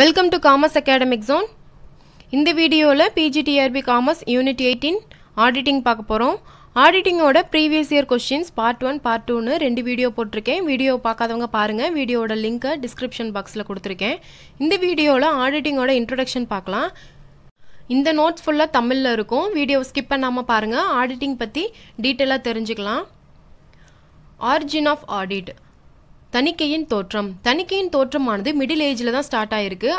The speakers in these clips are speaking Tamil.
welcome to commerce academic zone இந்த வீடியோவில் PGTRB commerce unit eighteen auditing பார்க்க போகிறோம் ஆடிட்டிங்கோட previous year questions part one part டூன்னு ரெண்டு வீடியோ போட்டிருக்கேன் வீடியோ பார்க்காதவங்க பாருங்கள் வீடியோட லிங்க்கை டிஸ்கிரிப்ஷன் பாக்ஸில் கொடுத்துருக்கேன் இந்த வீடியோவில் ஆடிட்டிங்கோட இன்ட்ரொடக்ஷன் பார்க்கலாம் இந்த நோட்ஸ் ஃபுல்லாக தமிழில் இருக்கும் வீடியோ ஸ்கிப் பண்ணாமல் பாருங்கள் ஆடிட்டிங் பற்றி டீட்டெயிலாக தெரிஞ்சுக்கலாம் ஆர்ஜின் ஆஃப் ஆடிட் தணிக்கையின் தோற்றம் தணிக்கையின் தோற்றமானது மிடில் ஏஜில் தான் ஸ்டார்ட் ஆயிருக்கு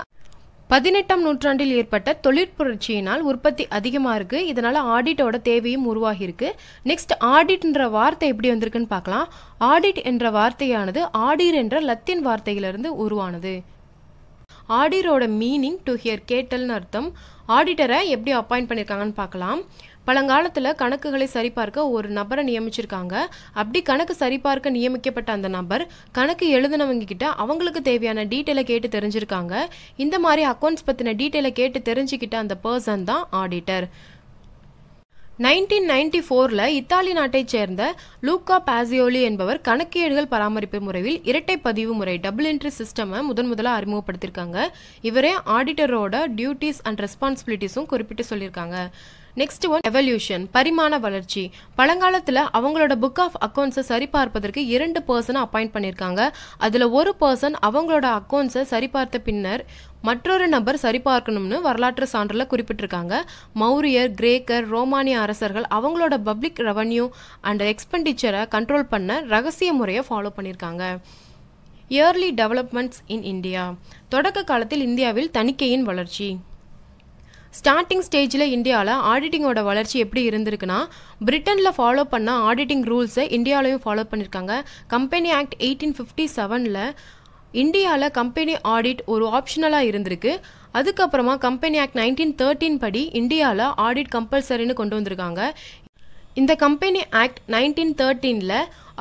பதினெட்டாம் நூற்றாண்டில் ஏற்பட்ட தொழிற்புரட்சியினால் உற்பத்தி அதிகமாக இருக்குது இதனால் ஆடிட்டோட தேவையும் உருவாகியிருக்கு நெக்ஸ்ட் ஆடிட்ன்ற வார்த்தை எப்படி வந்திருக்குன்னு பார்க்கலாம் ஆடிட் என்ற வார்த்தையானது ஆடிர் என்ற லத்தின் வார்த்தையிலிருந்து உருவானது ஆடிரோட மீனிங் டு ஹியர் கேட்டல்னு அர்த்தம் ஆடிட்டரை எப்படி அப்பாயிண்ட் பண்ணியிருக்காங்கன்னு பார்க்கலாம் பழங்காலத்தில் கணக்குகளை சரிபார்க்க ஒரு நபரை நியமிச்சிருக்காங்க அப்படி கணக்கு சரிபார்க்க நியமிக்கப்பட்ட அந்த நபர் கணக்கு எழுதினவங்க கிட்ட அவங்களுக்கு தேவையான டீட்டெயிலை கேட்டு தெரிஞ்சிருக்காங்க இந்த மாதிரி அக்கௌண்ட்ஸ் பற்றின டீட்டெயிலை கேட்டு தெரிஞ்சுக்கிட்ட அந்த பர்சன் தான் ஆடிட்டர் நைன்டீன் நைன்டி ஃபோரில் இத்தாலி நாட்டைச் சேர்ந்த லூக்கா பாசியோலி என்பவர் கணக்கேடுகள் பராமரிப்பு முறையில் இரட்டை பதிவு முறை டபுள் என்ட்ரி சிஸ்டமை முதன் முதலாக அறிமுகப்படுத்தியிருக்காங்க இவரே ஆடிட்டரோட டியூட்டிஸ் அண்ட் ரெஸ்பான்சிபிலிட்டிஸும் குறிப்பிட்டு சொல்லியிருக்காங்க நெக்ஸ்ட் ஒன் எவல்யூஷன் பரிமாண வளர்ச்சி பழங்காலத்தில் அவங்களோட புக் ஆஃப் அக்கௌண்ட்ஸை சரிபார்ப்பதற்கு இரண்டு பர்சனை அப்பாயிண்ட் பண்ணியிருக்காங்க அதில் ஒரு பர்சன் அவங்களோட அக்கௌண்ட்ஸை சரிபார்த்த பின்னர் மற்றொரு நபர் சரிபார்க்கணும்னு வரலாற்று சான்றில் குறிப்பிட்டிருக்காங்க மௌரியர் கிரேக்கர் ரோமானிய அரசர்கள் அவங்களோட பப்ளிக் ரெவன்யூ அண்ட் எக்ஸ்பெண்டிச்சரை கண்ட்ரோல் பண்ண ரகசிய முறையை ஃபாலோ பண்ணியிருக்காங்க இயர்லி டெவலப்மெண்ட்ஸ் இன் இந்தியா தொடக்க காலத்தில் இந்தியாவில் தணிக்கையின் வளர்ச்சி ஸ்டார்டிங் ஸ்டேஜில் இந்தியாவில் ஆடிட்டிங்கோட வளர்ச்சி எப்படி இருந்திருக்குன்னா பிரிட்டனில் ஃபாலோ பண்ண ஆடிட்டிங் ரூல்ஸை இந்தியாவிலையும் ஃபாலோ பண்ணியிருக்காங்க கம்பெனி ஆக்ட் எயிட்டீன் ஃபிஃப்டி செவனில் இந்தியாவில் கம்பெனி ஆடிட் ஒரு ஆப்ஷனலாக இருந்திருக்கு அதுக்கப்புறமா கம்பெனி ஆக்ட் நைன்டீன் தேர்ட்டின் படி இந்தியாவில் ஆடிட் கம்பல்சரின்னு கொண்டு வந்திருக்காங்க இந்த கம்பெனி ஆக்ட் நைன்டீன் தேர்ட்டீனில்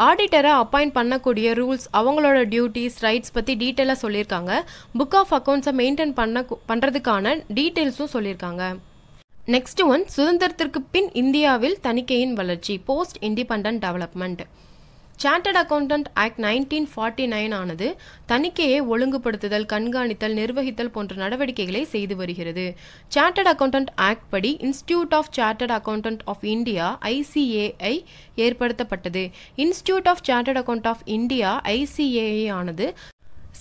ஆடிட்டரை அப்பாயிண்ட் பண்ணக்கூடிய ரூல்ஸ் அவங்களோட டியூட்டிஸ் ரைட்ஸ் பற்றி டீட்டெயிலாக சொல்லியிருக்காங்க புக் ஆஃப் அக்கௌண்ட்ஸை மெயின்டைன் பண்ண பண்ணுறதுக்கான டீட்டெயில்ஸும் சொல்லியிருக்காங்க நெக்ஸ்ட் ஒன் சுதந்திரத்திற்கு பின் இந்தியாவில் தணிக்கையின் வளர்ச்சி post independent development chartered accountant act nineteen forty nine ஆனது தணிக்கையை ஒழுங்குபடுத்துதல் கண்காணித்தல் நிர்வகித்தல் போன்ற நடவடிக்கைகளை செய்து வருகிறது சார்ட்டர்ட் அக்கௌண்டன்ட் ஆக்ட் படி institute of chartered accountant of India ICAI ஏற்படுத்தப்பட்டது institute of chartered account of India ICAI ஆனது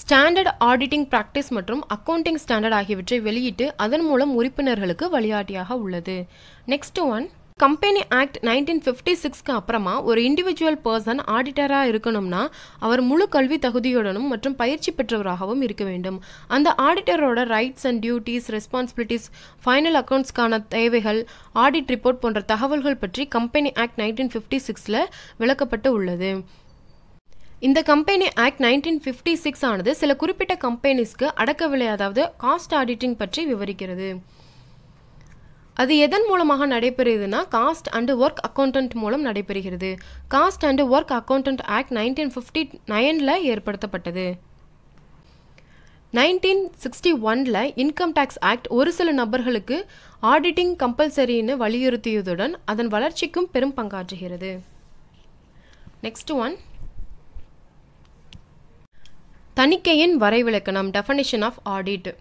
ஸ்டாண்டர்ட் ஆடிட்டிங் ப்ராக்டிஸ் மற்றும் அக்கௌண்டிங் ஸ்டாண்டர்ட் ஆகியவற்றை வெளியிட்டு அதன் மூலம் உறுப்பினர்களுக்கு வழிகாட்டியாக உள்ளது next one company act nineteen fifty சிக்ஸ்க்கு அப்புறமா ஒரு இண்டிவிஜுவல் பர்சன் ஆடிட்டராக இருக்கணும்னா அவர் முழு கல்வி தகுதியுடனும் மற்றும் பயிற்சி பெற்றவராகவும் இருக்க வேண்டும் அந்த ஆடிட்டரோட rights and duties responsibilities final அக்கௌண்ட்ஸ்க்கான தேவைகள் ஆடிட் ரிப்போர்ட் போன்ற தகவல்கள் பற்றி கம்பெனி ஆக்ட் நைன்டீன் ஃபிஃப்டி சிக்ஸில் விளக்கப்பட்டு உள்ளது இந்த company act nineteen fifty six ஆனது சில குறிப்பிட்ட கம்பெனிஸ்க்கு அடக்கவில்லை அதாவது காஸ்ட் ஆடிட்டிங் பற்றி விவரிக்கிறது அது எதன் மூலமாக நடைபெறுகிறதுனா காஸ்ட் அண்டு ஒர்க் அக்கௌண்டன்ட் மூலம் நடைபெறுகிறது cost and work accountant act nineteen fifty நைனில் ஏற்படுத்தப்பட்டது நைன்டீன் சிக்ஸ்டி ஒனில் இன்கம் டேக்ஸ் ஆக்ட் ஒரு சில நபர்களுக்கு ஆடிட்டிங் கம்பல்சரின்னு வலியுறுத்தியதுடன் அதன் வளர்ச்சிக்கும் பெரும் பங்காற்றுகிறது நெக்ஸ்ட் ஒன் தணிக்கையின் வரைவிலக்கணம் டெஃபனிஷன் ஆஃப் ஆடிட்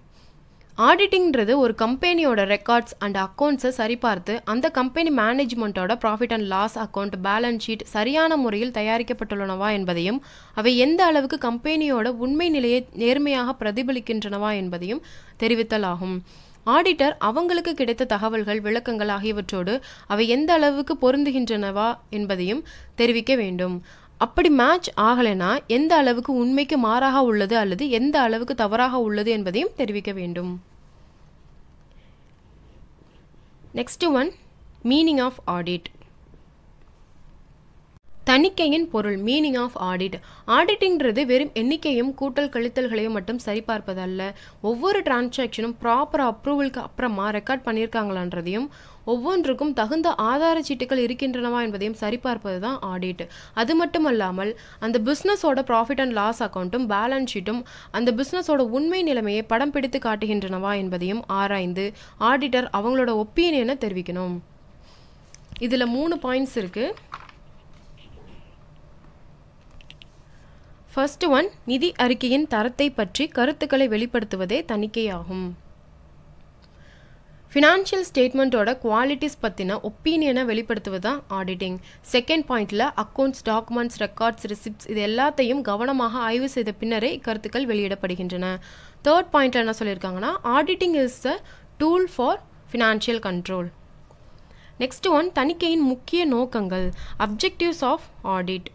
ஆடிட்டிங்கிறது ஒரு கம்பெனியோட ரெக்கார்ட்ஸ் அண்ட் அக்கௌண்ட்ஸை சரிபார்த்து அந்த கம்பெனி மேனேஜ்மெண்ட்டோட profit and loss account balance sheet சரியான முறையில் தயாரிக்கப்பட்டுள்ளனவா என்பதையும் அவை எந்த அளவுக்கு கம்பெனியோட உண்மை நிலையை நேர்மையாக பிரதிபலிக்கின்றனவா என்பதையும் தெரிவித்தல் ஆகும் ஆடிட்டர் அவங்களுக்கு கிடைத்த தகவல்கள் விளக்கங்கள் ஆகியவற்றோடு அவை எந்த அளவுக்கு பொருந்துகின்றனவா என்பதையும் தெரிவிக்க வேண்டும் அப்படி மேட்ச் ஆகலைனா எந்த அளவுக்கு உண்மைக்கு மாறாக உள்ளது அல்லது எந்த அளவுக்கு தவறாக உள்ளது என்பதையும் தெரிவிக்க வேண்டும் next one meaning of audit தணிக்கையின் பொருள் மீனிங் ஆஃப் ஆடிட் ஆடிட்டிங்கிறது வெறும் எண்ணிக்கையும் கூட்டல் கழித்தல்களையும் மட்டும் சரிபார்ப்பதல்ல ஒவ்வொரு டிரான்சாக்ஷனும் ப்ராப்பர் அப்ரூவலுக்கு அப்புறமா ரெக்கார்ட் பண்ணியிருக்காங்களான்றதையும் ஒவ்வொன்றுக்கும் தகுந்த ஆதார சீட்டுகள் இருக்கின்றனவா என்பதையும் சரிபார்ப்பது தான் ஆடிட் அது மட்டும் அல்லாமல் அந்த பிஸ்னஸோட ப்ராஃபிட் அண்ட் லாஸ் அக்கௌண்ட்டும் பேலன்ஸ் ஷீட்டும் அந்த பிஸ்னஸோட உண்மை நிலைமையை படம் பிடித்து காட்டுகின்றனவா என்பதையும் ஆராய்ந்து ஆடிட்டர் அவங்களோட ஒப்பீனியனை தெரிவிக்கணும் இதில் மூணு பாயிண்ட்ஸ் இருக்குது ஃபர்ஸ்ட் ஒன் நிதி அறிக்கையின் தரத்தை பற்றி கருத்துக்களை வெளிப்படுத்துவதே தணிக்கையாகும் ஃபினான்ஷியல் ஸ்டேட்மெண்ட்டோட குவாலிட்டிஸ் பற்றின ஒப்பீனியனை வெளிப்படுத்துவது தான் ஆடிட்டிங் செகண்ட் பாயிண்டில் அக்கௌண்ட்ஸ் டாக்குமெண்ட்ஸ் ரெக்கார்ட்ஸ் ரிசிப்ட்ஸ் இது எல்லாத்தையும் கவனமாக ஆய்வு செய்த பின்னரே இக்கருத்துக்கள் வெளியிடப்படுகின்றன தேர்ட் பாயிண்ட்டில் என்ன சொல்லியிருக்காங்கன்னா auditing is a tool for financial control next one தணிக்கையின் முக்கிய நோக்கங்கள் அப்ஜெக்டிவ்ஸ் ஆஃப் ஆடிட்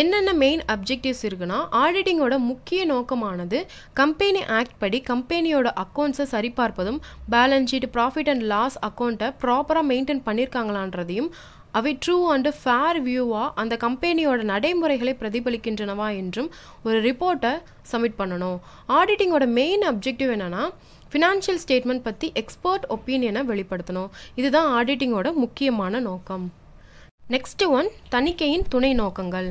என்னென்ன மெயின் அப்ஜெக்டிவ்ஸ் இருக்குன்னா ஆடிட்டிங்கோட முக்கிய நோக்கமானது கம்பெனி ஆக்ட் படி கம்பெனியோட அக்கௌண்ட்ஸை சரிபார்ப்பதும் balance sheet profit and loss அக்கௌண்ட்டை ப்ராப்பராக மெயின்டைன் பண்ணியிருக்காங்களான்றதையும் அவை ட்ரூ அண்டு ஃபேர் வியூவாக அந்த கம்பெனியோட நடைமுறைகளை பிரதிபலிக்கின்றனவா என்றும் ஒரு ரிப்போர்ட்டை சப்மிட் பண்ணணும் ஆடிட்டிங்கோட மெயின் அப்ஜெக்டிவ் என்னென்னா ஃபினான்ஷியல் ஸ்டேட்மெண்ட் பற்றி எக்ஸ்பர்ட் ஒப்பீனியனை வெளிப்படுத்தணும் இதுதான் ஆடிட்டிங்கோட முக்கியமான நோக்கம் நெக்ஸ்ட் ஒன் தணிக்கையின் துணை நோக்கங்கள்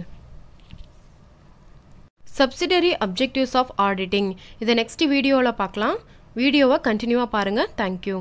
சப்சிடரி அப்ஜெக்டிவ்ஸ் ஆஃப் ஆடிட்டிங் இதை நெக்ஸ்ட் வீடியோவில் பார்க்கலாம் வீடியோவை கண்டினியூவாக பாருங்கள் தேங்க்யூ